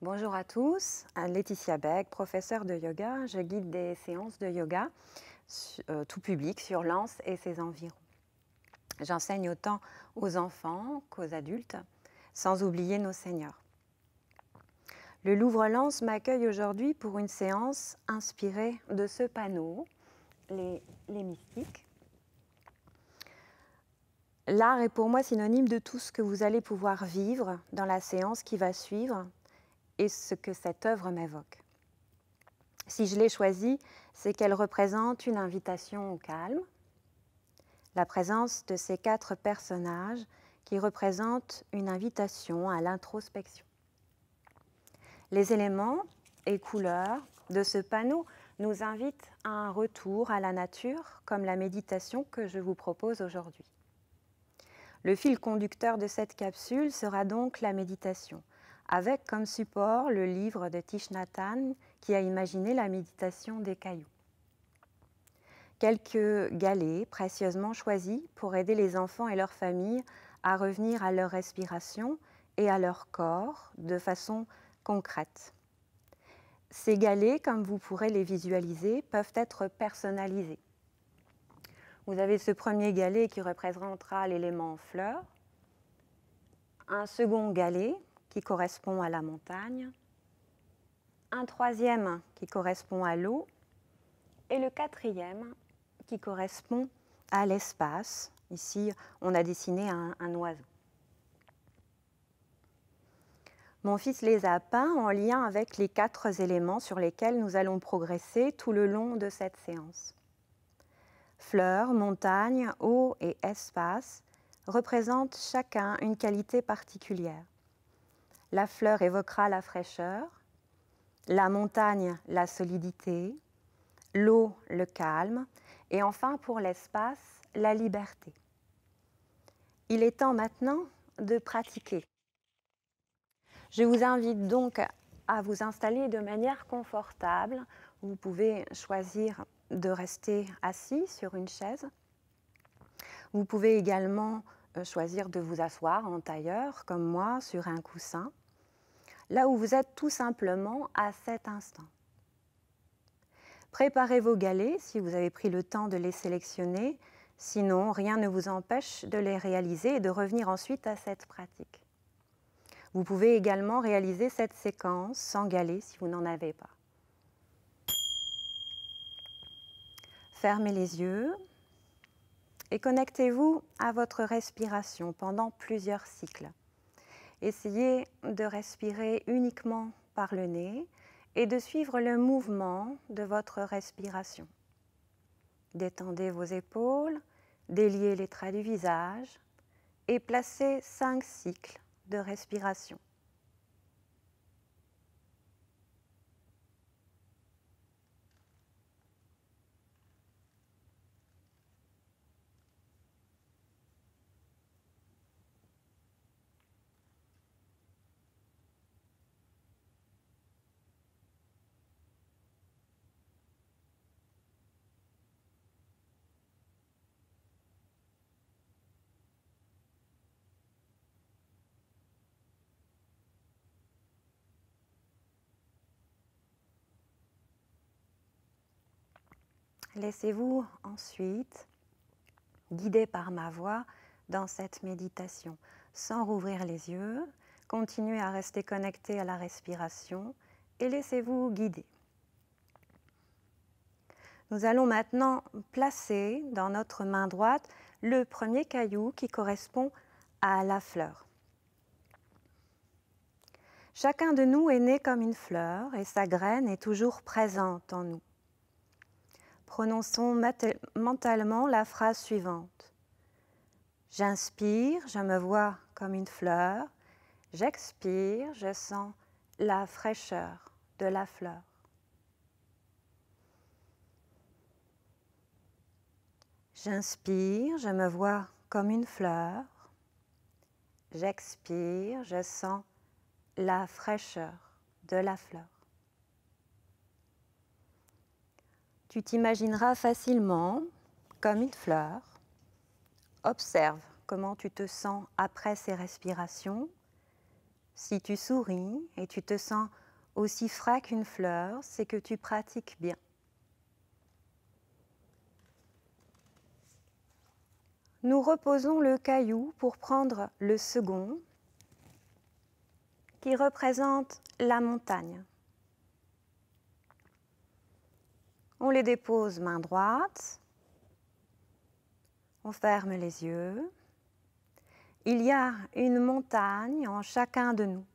Bonjour à tous, euh, Laetitia Beck, professeure de yoga. Je guide des séances de yoga euh, tout public sur Lens et ses environs. J'enseigne autant aux enfants qu'aux adultes, sans oublier nos seigneurs. Le Louvre-Lens m'accueille aujourd'hui pour une séance inspirée de ce panneau, les, les mystiques. L'art est pour moi synonyme de tout ce que vous allez pouvoir vivre dans la séance qui va suivre et ce que cette œuvre m'évoque. Si je l'ai choisie, c'est qu'elle représente une invitation au calme, la présence de ces quatre personnages qui représentent une invitation à l'introspection. Les éléments et couleurs de ce panneau nous invitent à un retour à la nature, comme la méditation que je vous propose aujourd'hui. Le fil conducteur de cette capsule sera donc la méditation avec comme support le livre de Tish qui a imaginé la méditation des cailloux. Quelques galets précieusement choisis pour aider les enfants et leurs familles à revenir à leur respiration et à leur corps de façon concrète. Ces galets, comme vous pourrez les visualiser, peuvent être personnalisés. Vous avez ce premier galet qui représentera l'élément fleur, un second galet correspond à la montagne, un troisième qui correspond à l'eau et le quatrième qui correspond à l'espace. Ici, on a dessiné un, un, oiseau. Mon fils les a peints en lien avec les quatre éléments sur lesquels nous allons progresser tout le long de cette séance. Fleurs, montagnes, eau et espace représentent chacun une qualité particulière. La fleur évoquera la fraîcheur, la montagne la solidité, l'eau le calme, et enfin pour l'espace la liberté. Il est temps maintenant de pratiquer. Je vous invite donc à vous installer de manière confortable. Vous pouvez choisir de rester assis sur une chaise. Vous pouvez également euh, choisir de vous asseoir en tailleur, comme moi, sur un coussin, là où vous êtes tout simplement à cet instant. Préparez vos galets si vous avez pris le temps de les sélectionner, sinon rien ne vous empêche de les réaliser et de revenir ensuite à cette pratique. Vous pouvez également réaliser cette séquence sans galets, si vous n'en avez pas. Fermez les yeux et connectez-vous à votre respiration pendant plusieurs cycles. Essayez de respirer uniquement par le nez et de suivre le mouvement de votre respiration. Détendez vos épaules, déliez les traits du visage et placez cinq cycles de respiration. Laissez-vous ensuite guider par ma voix dans cette méditation, sans rouvrir les yeux, continuez à rester connecté à la respiration et laissez-vous guider. Nous allons maintenant placer dans notre main droite le premier caillou qui correspond à la fleur. Chacun de nous est né comme une fleur et sa graine est toujours présente en nous prononçons mentalement la phrase suivante. J'inspire, je me vois comme une fleur. J'expire, je sens la fraîcheur de la fleur. J'inspire, je me vois comme une fleur. J'expire, je sens la fraîcheur de la fleur. Tu t'imagineras facilement comme une fleur. Observe comment tu te sens après ces respirations. Si tu souris et tu te sens aussi frais qu'une fleur, c'est que tu pratiques bien. Nous reposons le caillou pour prendre le second qui représente la montagne. On les dépose main droite. On ferme les yeux. Il y a une montagne en chacun de nous.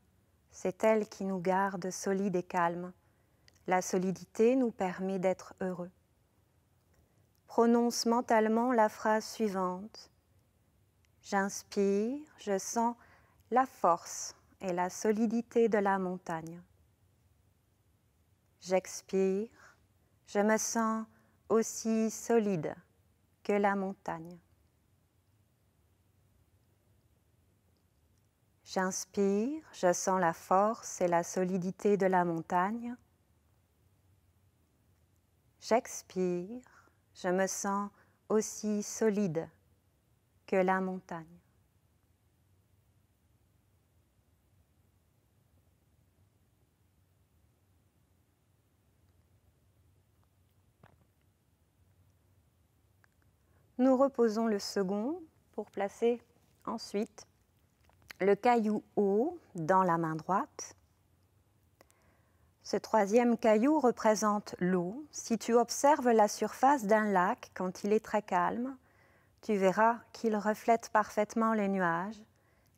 C'est elle qui nous garde solides et calmes. La solidité nous permet d'être heureux. Prononce mentalement la phrase suivante. J'inspire, je sens la force et la solidité de la montagne. J'expire, je me sens aussi solide que la montagne. J'inspire, je sens la force et la solidité de la montagne. J'expire, je me sens aussi solide que la montagne. Nous reposons le second pour placer ensuite le caillou haut dans la main droite. Ce troisième caillou représente l'eau. Si tu observes la surface d'un lac quand il est très calme, tu verras qu'il reflète parfaitement les nuages,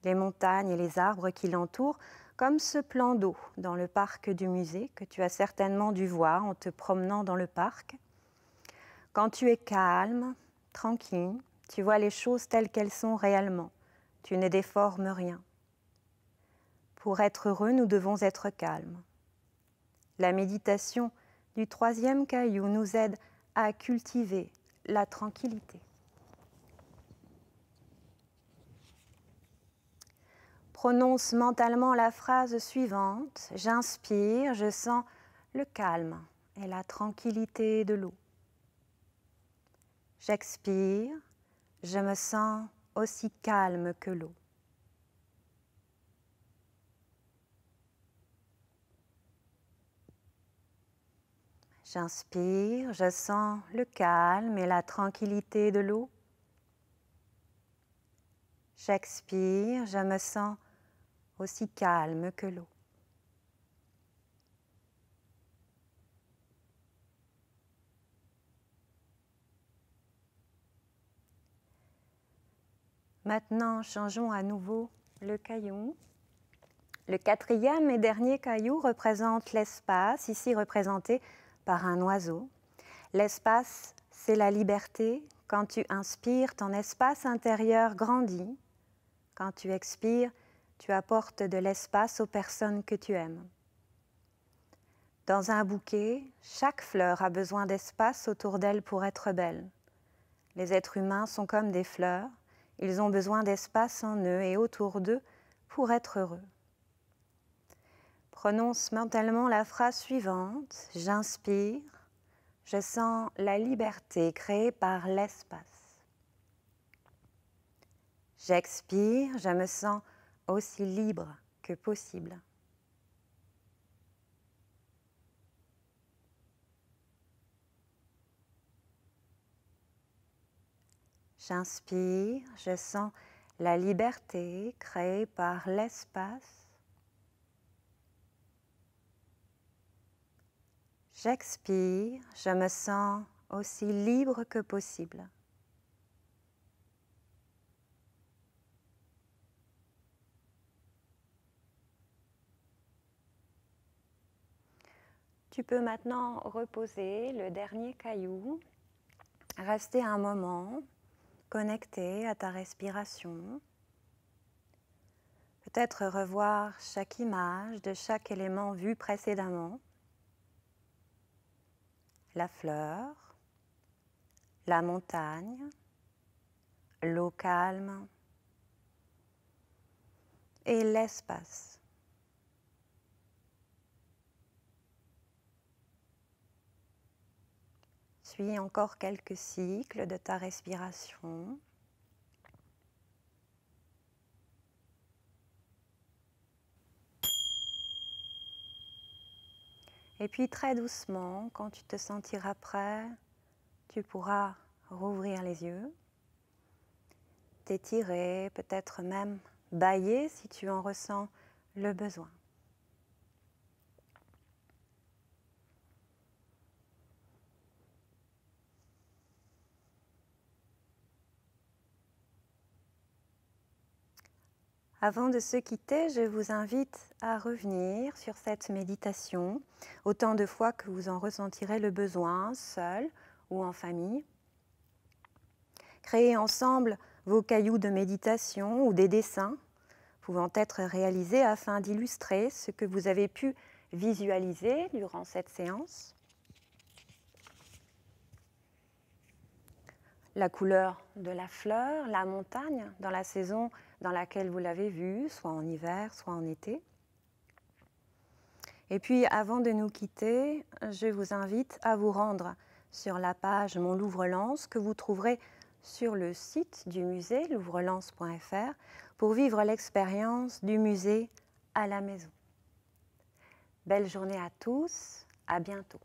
les montagnes et les arbres qui l'entourent, comme ce plan d'eau dans le parc du musée que tu as certainement dû voir en te promenant dans le parc. Quand tu es calme, tranquille, tu vois les choses telles qu'elles sont réellement, tu ne déformes rien. Pour être heureux, nous devons être calmes. La méditation du troisième caillou nous aide à cultiver la tranquillité. Prononce mentalement la phrase suivante. J'inspire, je sens le calme et la tranquillité de l'eau. J'expire, je me sens aussi calme que l'eau. J'inspire, je sens le calme et la tranquillité de l'eau. J'expire, je me sens aussi calme que l'eau. Maintenant, changeons à nouveau le caillou. Le quatrième et dernier caillou représente l'espace, ici représenté par un oiseau. L'espace, c'est la liberté. Quand tu inspires, ton espace intérieur grandit. Quand tu expires, tu apportes de l'espace aux personnes que tu aimes. Dans un bouquet, chaque fleur a besoin d'espace autour d'elle pour être belle. Les êtres humains sont comme des fleurs. Ils ont besoin d'espace en eux et autour d'eux pour être heureux. Prononce mentalement la phrase suivante. J'inspire, je sens la liberté créée par l'espace. J'expire, je me sens aussi libre que possible. J'inspire, je sens la liberté créée par l'espace. J'expire, je me sens aussi libre que possible. Tu peux maintenant reposer le dernier caillou, rester un moment connecté à ta respiration. Peut-être revoir chaque image de chaque élément vu précédemment. La fleur, la montagne, l'eau calme et l'espace. encore quelques cycles de ta respiration. Et puis très doucement, quand tu te sentiras prêt, tu pourras rouvrir les yeux, t'étirer, peut-être même bailler si tu en ressens le besoin. Avant de se quitter, je vous invite à revenir sur cette méditation autant de fois que vous en ressentirez le besoin, seul ou en famille. Créez ensemble vos cailloux de méditation ou des dessins pouvant être réalisés afin d'illustrer ce que vous avez pu visualiser durant cette séance. la couleur de la fleur, la montagne, dans la saison dans laquelle vous l'avez vue, soit en hiver, soit en été. Et puis avant de nous quitter, je vous invite à vous rendre sur la page Mon Louvre-Lens que vous trouverez sur le site du musée louvrelens.fr pour vivre l'expérience du musée à la maison. Belle journée à tous, à bientôt.